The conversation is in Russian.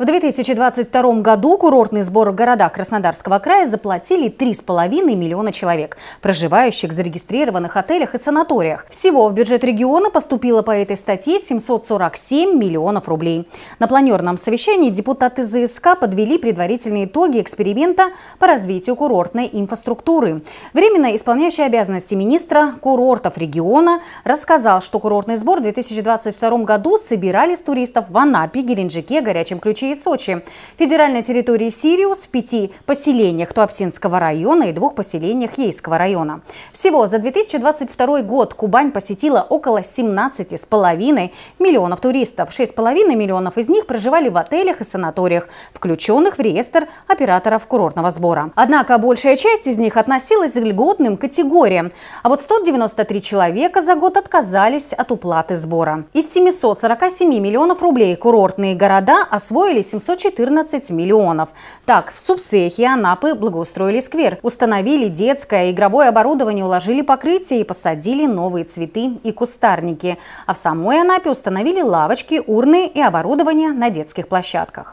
В 2022 году курортный сбор города Краснодарского края заплатили 3,5 миллиона человек, проживающих в зарегистрированных отелях и санаториях. Всего в бюджет региона поступило по этой статье 747 миллионов рублей. На планерном совещании депутаты ЗСК подвели предварительные итоги эксперимента по развитию курортной инфраструктуры. Временно исполняющий обязанности министра курортов региона рассказал, что курортный сбор в 2022 году собирали с туристов в Анапе, Геленджике, Горячем Ключе и Сочи. Федеральной территории Сириус в пяти поселениях Туапсинского района и двух поселениях Ейского района. Всего за 2022 год Кубань посетила около 17,5 миллионов туристов. 6,5 миллионов из них проживали в отелях и санаториях, включенных в реестр операторов курортного сбора. Однако большая часть из них относилась к льготным категориям. А вот 193 человека за год отказались от уплаты сбора. Из 747 миллионов рублей курортные города освоили составили 714 миллионов. Так, в субсехе Анапы благоустроили сквер, установили детское игровое оборудование, уложили покрытие и посадили новые цветы и кустарники. А в самой Анапе установили лавочки, урны и оборудование на детских площадках.